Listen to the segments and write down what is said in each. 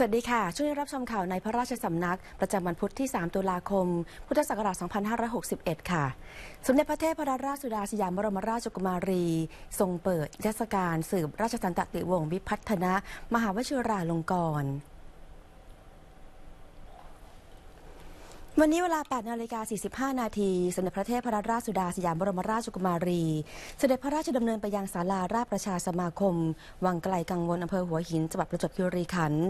สวัสดีค่ะ ช่วงนี้รับชมข่าวในพระราชสำนักประจำวันพุธที่ 3 ตุลาคม พุทธศักราช 2561 ค่ะ สมเด็จพระเทพรราชสุดาสยามบรมราชกุมารี ทรงเปิดเทศกาลสืบราชสันตติวงศ์วิพัฒนะมหาวชิราลงกรณ์วันนี้เวลา8นาฬิกา45 นาทีสมเด็จพระเทพรัตนราชสุดาสยามบรมราชกุมารีสเสด็จพระราชดำเนินไปยังศาลา ราชประชาสมาคม วังไกลกังวลอำเภอหัวหินจังหวัดประจวบคีรีขันธ์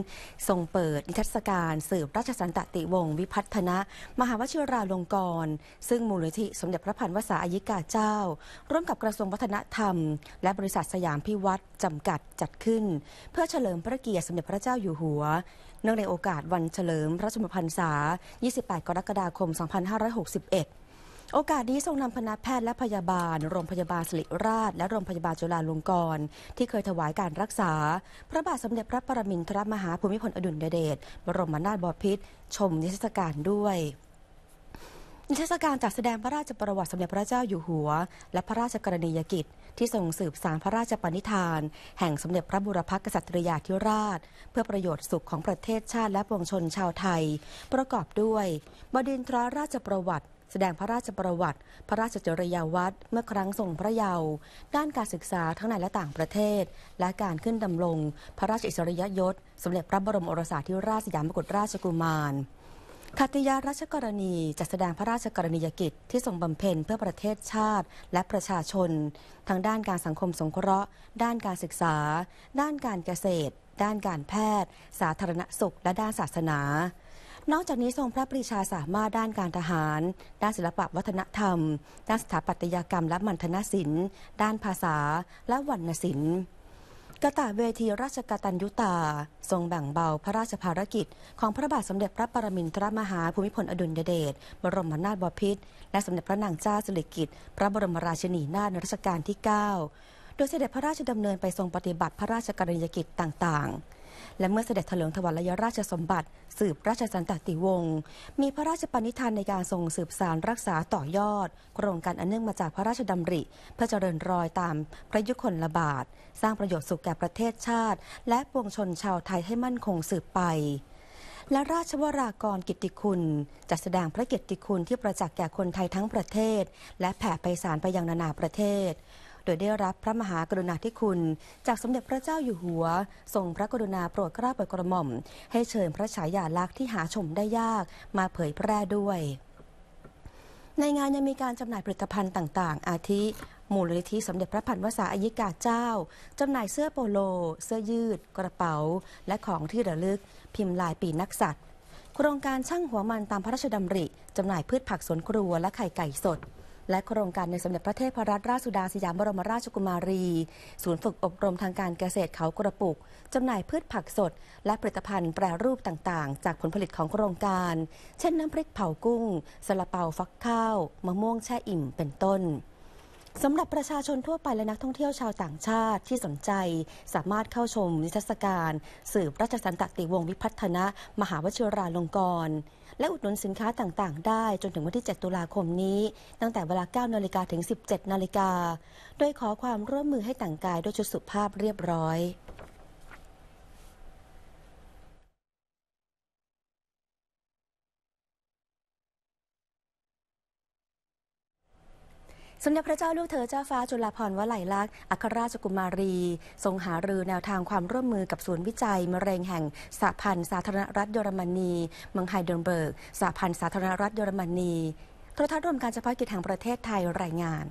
ทรงเปิดนิทรรศการ สืบ ราชสันตติวงศ์วิพัฒนะ มหาวชิราลงกร์ซึ่งมูลนิธิสมเด็จพระพันวษาอายิกาเจ้า ร่วมกับกระทรวงวัฒนธรรม และบริษัทสยามพิวัตรจำกัดจัดขึ้น เพื่อเฉลิมพระเกียรติสมเด็จพระเจ้าอยู่หัวเนื่องในโอกาสวันเฉลิมพระชนมพรรษา 28 กรกฎาคม 2561 โอกาสนี้ทรงนำคณะแพทย์และพยาบาลโรงพยาบาลสิริราช และโรงพยาบาลจุฬาลงกรณ์ที่เคยถวายการรักษา พระบาทสมเด็จพระปรมินทรมหาภูมิพลอดุลยเดชบรมนาถบพิตรชมนิทรรศการด้วยนิทรรศการจัดแสดงพระราชประวัติสมเด็จพระเจ้าอยู่หัวและพระราชกรณียกิจที่ทรงสืบสานพระราชปณิธานแห่งสมเด็จพระบุรพกษัตริยาธิราชเพื่อประโยชน์สุขของประเทศชาติและปวงชนชาวไทยประกอบด้วยบดินทรราชประวัติแสดงพระราชประวัติพระราชจริยวัตรเมื่อครั้งทรงพระเยาว์ด้านการศึกษาทั้งในและต่างประเทศและการขึ้นดำรงพระราชอิสริยยศสมเด็จพระบรมโอรสาธิราชสยามกุฎราชกุมารคติยาราชกรณีจัดแสดงพระราชกรณียกิจที่ทรงบำเพ็ญเพื่อประเทศชาติและประชาชนทั้งด้านการสังคมสงเคราะห์ ด้านการศึกษา ด้านการเกษตร ด้านการแพทย์ สาธารณสุขและด้านศาสนา นอกจากนี้ทรงพระปรีชาสามารถด้านการทหาร ด้านศิลปวัฒนธรรมด้านสถาปัตยกรรม และมัณฑนศิลป์ ด้านภาษาและวรรณศิลป์กตะเวทีราชกตัญยุตา ทรงแบ่งเบาพระราชภารกิจ ของพระบาทสมเด็จพระปรมินทรมหาภูมิพลอดุลยเดชบรมนาถบพิตรและสมเด็จพระนางเจ้าสิริกิติ์พระบรมราชินีนาถรัชกาลที่9โดยเสด็จพระราชดำเนินไปทรงปฏิบัติพระราชกรณียกิจต่าง ๆและเมื่อเสด็จเถลิงถวัลยราชสมบัติ สืบ ราชสันตติวงศ์มีพระราชปณิธานในการส่งสืบสารรักษาต่อยอด โครงการอันเนื่องมาจากพระราชดำริ เพื่อเจริญรอยตามพระยุคลบาท สร้างประโยชน์สุขแก่ประเทศชาติ และปวงชนชาวไทยให้มั่นคงสืบไป และราชวรากรกิตติคุณจะแสดงพระเกียรติคุณที่ประจักษ์แก่คนไทยทั้งประเทศ และแผ่ไปสารไปยังนานาประเทศดยได้รับพระมหากรุณาธิคุณ จากสมเด็จพระเจ้าอยู่หัว ทรงพระกรุณาโปรดเกล้าโปรดกระหม่อม ให้เชิญพระฉายาลักษณ์ที่หาชมได้ยาก มาเผยแพร่ด้วย ในงานยังมีการจำหน่ายผลิตภัณฑ์ต่างๆอาทิ มูลนิธิสมเด็จพระพันวษาอายิกาเจ้าจำหน่ายเสื้อโปโล เสื้อยืด กระเป๋า และของที่ระลึกพิมพ์ลายปีนักสัตว์โครงการช่างหัวมันตามพระราชดำริจำหน่ายพืชผักสวนครัวและไข่ไก่สดและโครงการในสมเด็จพระเทพรัตนราชสุดาสยามบรมราชกุมารี ศูนย์ฝึกอบรมทางการเกษตรเขากระปุกจำหน่ายพืชผักสด และผลิตภัณฑ์แปรรูปต่างๆ จากผลผลิตของโครงการ เช่นน้ำพริกเผากุ้ง สลาเปาฟักข้าว มะม่วงแช่อิ่มเป็นต้นสำหรับประชาชนทั่วไปและนักท่องเที่ยวชาวต่างชาติที่สนใจ สามารถเข้าชมนิทรรศการสืบราชสันตติวงศ์วิพัฒนะมหาวชิราลงกรณ์และอุดหนุนสินค้าต่าง ๆได้จนถึงวันที่ 7 ตุลาคมนี้ ตั้งแต่เวลา 9 นาฬิกาถึง 17 นาฬิกาโดยขอความร่วมมือให้แต่งกาย ด้วยชุดสุภาพเรียบร้อยสมเด็จพระเจ้าลูกเธอเจ้าฟ้าจุฬาภรณ์วลัยลักษณ์อัครราชกุมารี ทรงหารือแนวทางความร่วมมือกับศูนย์วิจัยมะเร็งแห่งสหพันธ์สาธารณรัฐเยอรมนีมังไฮเดนเบิร์กสหพันธ์สาธารณรัฐเยอรมนีโทรทัศน์รวมการเฉพาะกิจแห่งประเทศไทยรายงาน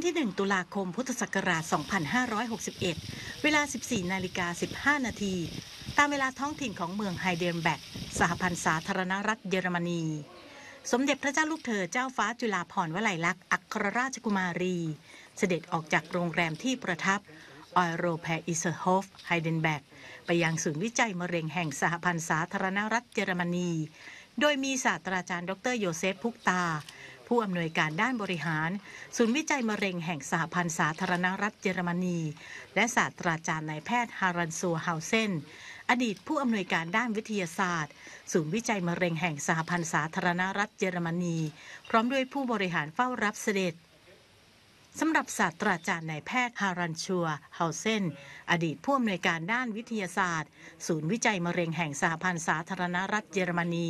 วันที่ 1 ตุลาคม พุทธศักราช 2561 เวลา 14 นาฬิกา 15 นาที ตามเวลาท้องถิ่นของเมืองไฮเดนแบกสหพันธ์สาธารณรัฐเยอรมนี สมเด็จพระเจ้าลูกเธอ เจ้าฟ้าจุฬาภรวลัยลักษณ์ อัครราชกุมารี เสด็จออกจากโรงแรมที่ประทับ ออยโรแพอิเซอร์โฮฟไฮเดนแบกไปยังศูนย์วิจัยมะเร็งแห่งสหพันธ์สาธารณรัฐเยอรมนี โดยมีศาสตราจารย์ดรโยเซฟ พุกตาผู้อำนวยการด้านบริหารศูนย์วิจัยมะเร็งแห่งสหพันธ์สาธารณรัฐเยอรมนีและศาสตราจารย์นายแพทย์ฮารันซัวเฮาเซนอดีตผู้อำนวยการด้านวิทยาศาสตร์ศูนย์วิจัยมะเร็งแห่งสหพันธ์สาธารณรัฐเยอรมนี พร้อมด้วยผู้บริหารเฝ้ารับเสด็จสำหรับศาสตราจารย์นายแพทย์ฮารันชัว เฮาเซนอดีตผู้อำนวยการด้านวิทยาศาสตร์ ศูนย์วิจัยมะเร็งแห่งสหพันธ์สาธารณรัฐเยอรมนี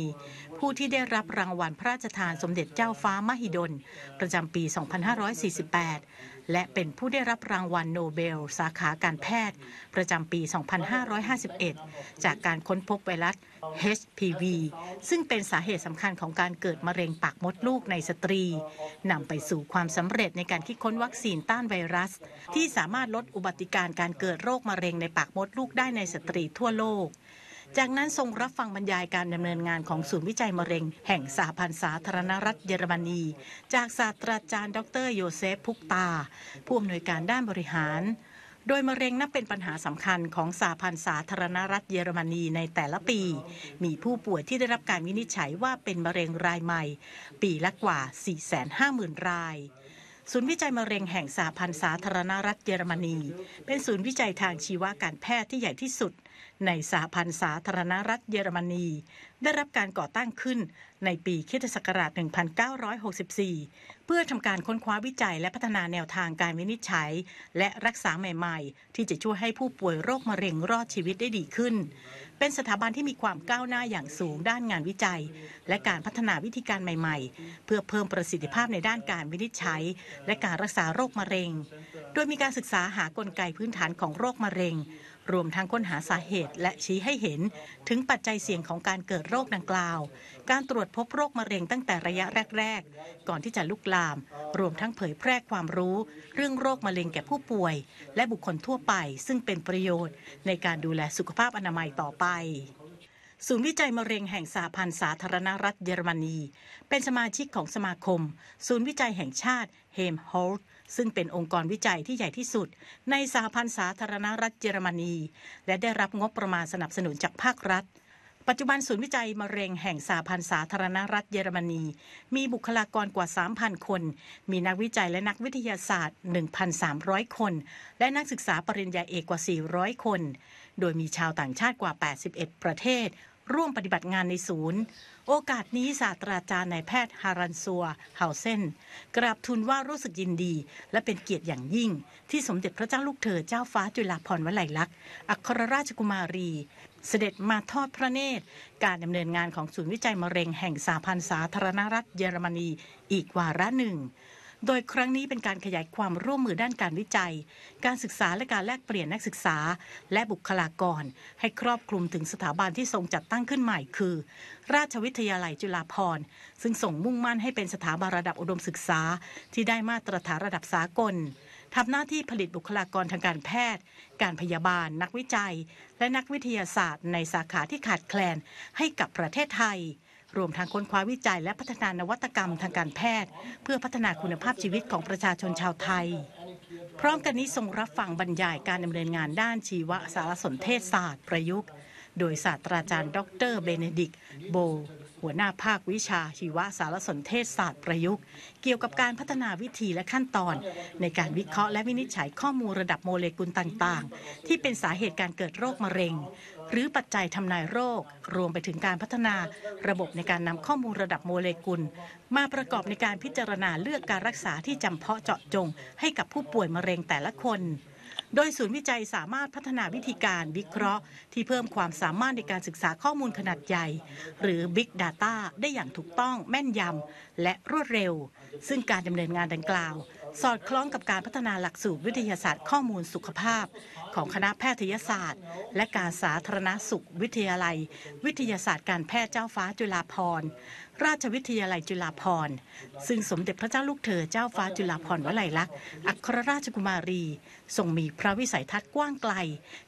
ผู้ที่ได้รับรางวัลพระราชทานสมเด็จเจ้าฟ้ามหิดล ประจำปี 2548และเป็นผู้ได้รับรางวัลโนเบลสาขาการแพทย์ ประจำปี 2551 จากการค้นพบไวรัส HPV ซึ่งเป็นสาเหตุสำคัญของการเกิดมะเร็งปากมดลูกในสตรีนำไปสู่ความสำเร็จในการคิดค้นวัคซีนต้านไวรัส ที่สามารถลดอุบัติการการเกิดโรคมะเร็งในปากมดลูกได้ในสตรีทั่วโลกจากนั้นทรงรับฟังบรรยายการดำเนินงานของศูนย์วิจัยมะเร็ง แห่งสหพันธ์สาธารณรัฐเยอรมนีจากศาสตราจารย์ ดร โยเซฟพุกตา ผู้อำนวยการด้านบริหาร โดยมะเร็งนับเป็นปัญหาสำคัญของสหพันธ์สาธารณรัฐเยอรมนีในแต่ละปี มีผู้ป่วยที่ได้รับการวินิจฉัยว่าเป็นมะเร็งรายใหม่ ปีละกว่า 450,000 ราย ศูนย์วิจัยมะเร็งแห่งสหพันธ์สาธารณรัฐเยอรมนีเป็นศูนย์วิจัยทางชีวาการแพทย์ที่ใหญ่ที่สุดในสหพันธ์สาธารณรัฐเยอรมนีได้รับการก่อตั้งขึ้น ในปีคศักราช 1964 เพื่อทำการค้นคว้าวิจัยและพัฒนาแนวทางการวินิจฉัย และรักษาใหม่ ๆ ที่จะช่วยให้ผู้ป่วยโรคมะเร็งรอดชีวิตได้ดีขึ้น เป็นสถาบันที่มีความก้าวหน้าอย่างสูงด้านงานวิจัย และการพัฒนาวิธีการใหม่ ๆ เพื่อเพิ่มประสิทธิภาพในด้านการวินิจฉัย และการรักษาโรคมะเร็ง โดยมีการศึกษาหากลไกพื้นฐานของโรคมะเร็งรวมทั้งค้นหาสาเหตุและชี้ให้เห็นถึงปัจจัยเสี่ยงของการเกิดโรคดังกล่าว การตรวจพบโรคมะเร็งตั้งแต่ระยะแรก ๆ ก่อนที่จะลุกลาม รวมทั้งเผยแพร่ความรู้ เรื่องโรคมะเร็งแก่ผู้ป่วย และบุคคลทั่วไปซึ่งเป็นประโยชน์ ในการดูแลสุขภาพอนามัยต่อไป ศูนย์วิจัยมะเร็งแห่งสหพันธ์สาธารณรัฐเยอรมนีเป็นสมาชิกของสมาคมศูนย์วิจัยแห่งชาติเฮมโฮลด์ซึ่งเป็นองค์กรวิจัยที่ใหญ่ที่สุด ในสหพันธ์สาธารณรัฐเยอรมนีและได้รับงบประมาณสนับสนุนจากภาครัฐ ปัจจุบันศูนย์วิจัยมะเร็งแห่งสหพันธ์สาธารณรัฐเยอรมนีมีบุคลากรกว่า 3,000 คน มีนักวิจัยและนักวิทยาศาสตร์ 1,300 คน และนักศึกษาปริญญาเอกกว่า 400 คน โดยมีชาวต่างชาติกว่า 81 ประเทศร่วมปฏิบัติงานในศูนย์ โอกาสนี้ศาสตราจารย์นายแพทย์ฮารันซัวเฮาเซนกราบทูลว่ารู้สึกยินดีและเป็นเกียรติอย่างยิ่ง ที่สมเด็จพระเจ้าลูกเธอเจ้าฟ้าจุฬาภรณ์วลัยลักษณ์อัครราชกุมารี เสด็จมาทอดพระเนตร การดำเนินงานของศูนย์วิจัยมะเร็งแห่งสาพันธ์สาธารณรัฐ เยอรมนีอีกวาระหนึ่งโดยครั้งนี้เป็นการขยายความร่วมมือด้านการวิจัย การศึกษาและการแลกเปลี่ยนนักศึกษา และบุคลากร ให้ครอบคลุมถึงสถาบันที่ทรงจัดตั้งขึ้นใหม่คือ ราชวิทยาลัยจุฬาภรณ์ ซึ่งส่งมุ่งมั่นให้เป็นสถาบันระดับอุดมศึกษา ที่ได้มาตรฐานระดับสากลทำหน้าที่ผลิตบุคลากรทางการแพทย์ การพยาบาล นักวิจัย และนักวิทยาศาสตร์ ในสาขาที่ขาดแคลนให้กับประเทศไทยรวมทั้งค้นคว้าวิจัยและพัฒนานวัตกรรม ทางการแพทย์ เพื่อพัฒนาคุณภาพชีวิตของประชาชนชาวไทย พร้อมกันนี้ทรงรับฟังบรรยายการดำเนินงานด้านชีวสารสนเทศศาสตร์ประยุกต์ โดยศาสตราจารย์ดรเบเนดิกโบ หัวหน้าภาควิชาชีวสารสนเทศศาสตร์ประยุกต์ เกี่ยวกับการพัฒนาวิธีและขั้นตอน ในการวิเคราะห์และวินิจฉัยข้อมูลระดับโมเลกุลต่างๆ ที่เป็นสาเหตุการเกิดโรคมะเร็งหรือปัจจัยทำนายโรครวมไปถึงการพัฒนาระบบในการนำข้อมูลระดับโมเลกุล มาประกอบในการพิจารณาเลือกการรักษาที่จำเพาะเจาะจง ให้กับผู้ป่วยมะเร็งแต่ละคน โดยศูนย์วิจัยสามารถพัฒนาวิธีการวิเคราะห์ ที่เพิ่มความสามารถในการศึกษาข้อมูลขนาดใหญ่ หรือ Big Data ได้อย่างถูกต้องแม่นยำและรวดเร็ว ซึ่งการดำเนินงานดังกล่าวสอดคล้องกับการพัฒนาหลักสูตรวิทยาศาสตร์ข้อมูลสุขภาพ ของคณะแพทยศาสตร์ และการสาธารณสุขวิทยาลัย วิทยาศาสตร์การแพทย์เจ้าฟ้าจุฬาภรณ์ราชวิทยาลัยจุฬาภรณ์ ซึ่งสมเด็จพระเจ้าลูกเธอเจ้าฟ้าจุฬาภรณ์วลัยลักษณ์อัครราชกุมารีทรงมีพระวิสัยทัศน์กว้างไกล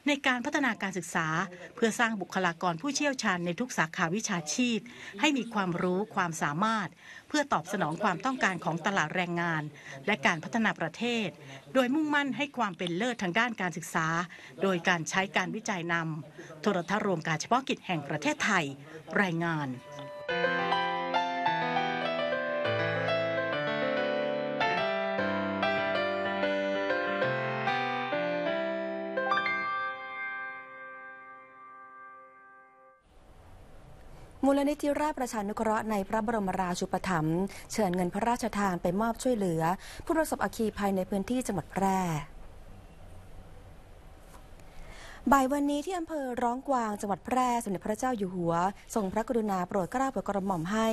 ในการพัฒนาการศึกษาเพื่อสร้างบุคลากรผู้เชี่ยวชาญในทุกสาขาวิชาชีพ ให้มีความรู้ความสามารถพื่อตอบสนองความต้องการของตลาดแรงงาน และการพัฒนาประเทศ โดยมุ่งมั่นให้ความเป็นเลิศทางด้านการศึกษา โดยการใช้การวิจัยนำโทรทัศน์รวมการเฉพาะกิจแห่งประเทศไทยรายงานลนิธิราชประชานุเคราะห์ในพระบรมราชูปถัมภ์เชิญเงินพระราชทานไปมอบช่วยเหลือ ผู้ประสบอาคีภัยในพื้นที่จังหวัดแพร่ บ่ายวันนี้ที่อำเภอร้องกวางจังหวัดแพร่สมเด็จพระเจ้าอยู่หัวทรงพระกรุณาโปรดเกล้าโปรดกระหม่อมให้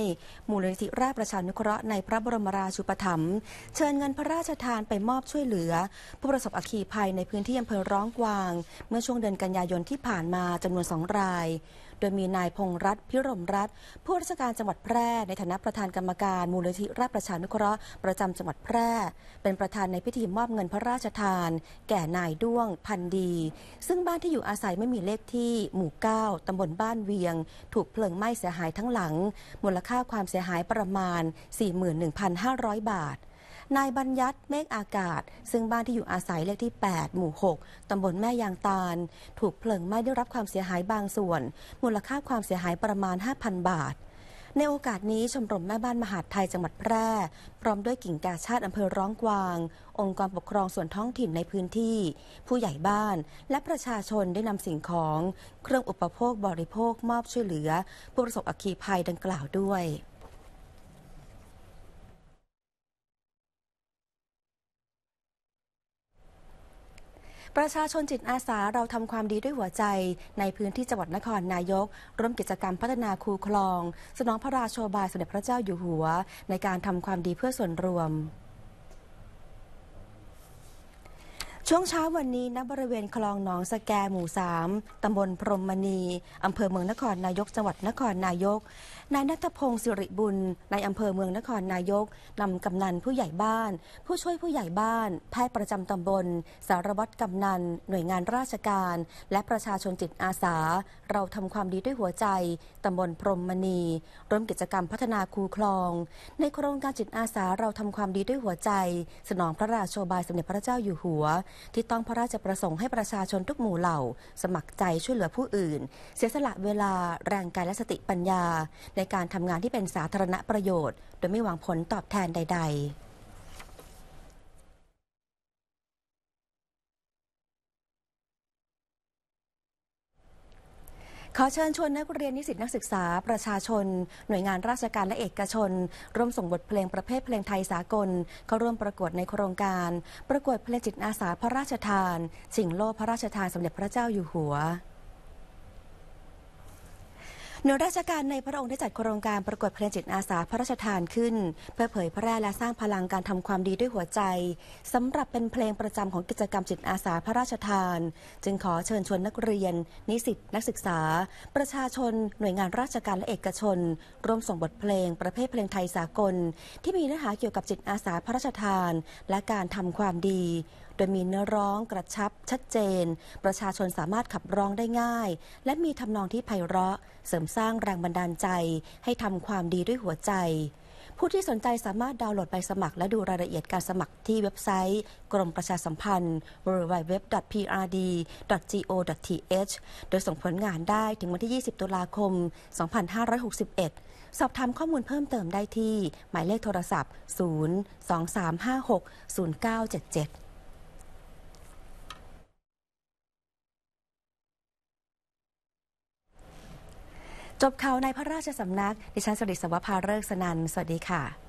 มูลนิธิราชประชานุเคราะห์ในพระบรมราชูปถัมภ์เชิญเงินพระราชทานไปมอบช่วยเหลือ ผู้ประสบอัคคีภัยในพื้นที่อำเภอร้องกวางเมื่อช่วงเดือนกันยายนที่ผ่านมาจำนวนสองรายโดยมีนายพงรัตพิรมรัตผู้ราชการจังหวัดแพร่ในฐานะประธานกรรมการ มูลนิธิราชประชานุเคราะห์ประจำจังหวัดแพร่ เป็นประธานในพิธีมอบเงินพระราชทาน แก่นายด้วงพันดี ซึ่งบ้านที่อยู่อาศัยไม่มีเลขที่หมู่ 9ตำบลบ้านเวียง ถูกเพลิงไหม้เสียหายทั้งหลัง มูลค่าความเสียหายประมาณ 41,500 บาทนายบัญญัติเมฆอากาศ ซึ่งบ้านที่อยู่อาศัยเลขที่ 8 หมู่ 6 ตำบลแม่ยางตาล ถูกเพลิงไหม้ได้รับความเสียหายบางส่วน มูลค่าความเสียหายประมาณ 5,000 บาท ในโอกาสนี้ชมรมแม่บ้านมหาดไทยจังหวัดแพร่ พร้อมด้วยกิ่งกาชาติอำเภอร้องกวาง องค์กรปกครองส่วนท้องถิ่นในพื้นที่ ผู้ใหญ่บ้าน และประชาชนได้นำสิ่งของ เครื่องอุปโภคบริโภคมอบช่วยเหลือ ผู้ประสบอัคคีภัยดังกล่าวด้วยประชาชนจิตอาสาเราทำความดีด้วยหัวใจในพื้นที่จังหวัดนครนายกร่วมกิจกรรมพัฒนาคูคลอง สนองพระราโชบายสมเด็จพระเจ้าอยู่หัวในการทำความดีเพื่อส่วนรวมช่วงเช้าวันนี้ ณบริเวณคลองหนองสแกหมู่3ตำบลพรมมณีอำเภอเมืองนครนายกจังหวัดนครนายกนายนัทพงศ์สิริบุญนายอำเภอเมืองนครนายกนำกำนันผู้ใหญ่บ้าน ผู้ช่วยผู้ใหญ่บ้านแพทย์ประจำตำบล สารวัตรกำนันหน่วยงานราชการ และประชาชนจิตอาสา เราทำความดีด้วยหัวใจ ตำบลพรมมณีร่วมกิจกรรมพัฒนาคูคลอง ในโครงการจิตอาสาเราทำความดีด้วยหัวใจ สนองพระราโชบายสมเด็จพระเจ้าอยู่หัวที่ต้องพระราชประสงค์ให้ประชาชนทุกหมู่เหล่า สมัครใจช่วยเหลือผู้อื่น เสียสละเวลาแรงกายและสติปัญญา ในการทำงานที่เป็นสาธารณประโยชน์ โดยไม่หวังผลตอบแทนใด ๆขอเชิญชวนนักเรียนนิสิตนักศึกษา ประชาชน หน่วยงานราชการและเอกชน ร่วมส่งบทเพลงประเภทเพลงไทยสากล เข้าร่วมประกวดในโครงการ ประกวดเพลงจิตอาสาพระราชทานสิ่งโลภพระราชทานสมเด็จพระเจ้าอยู่หัวหน่วยราชการในพระองค์ได้จัดโครงการประกวดเพลงจิตอาสาพระราชทานขึ้น เพื่อเผยแพร่และสร้างพลังการทำความดีด้วยหัวใจสำหรับเป็นเพลงประจำของกิจกรรมจิตอาสาพระราชทาน จึงขอเชิญชวนนักเรียน นิสิต นักศึกษา ประชาชนหน่วยงานราชการและเอกชน ร่วมส่งบทเพลง ประเภทเพลงไทยสากล ที่มีเนื้อหาเกี่ยวกับจิตอาสาพระราชทานและการทำความดีโดยมีเนื้อร้องกระชับ ชัดเจน ประชาชนสามารถขับร้องได้ง่าย และมีทำนองที่ไพเราะ เสริมสร้างแรงบันดาลใจ ให้ทำความดีด้วยหัวใจ ผู้ที่สนใจสามารถดาวน์โหลดใบสมัคร และดูรายละเอียดการสมัครที่เว็บไซต์ กรมประชาสัมพันธ์ www.prd.go.th โดยส่งผลงานได้ถึงวันที่ 20 ตุลาคม 2561 สอบถามข้อมูลเพิ่มเติมได้ที่ หมายเลขโทรศัพท์ 02356 0977จบข่าวในพระราชสำนักดิฉันสริศวภาเริกสนัน สวัสดีค่ะ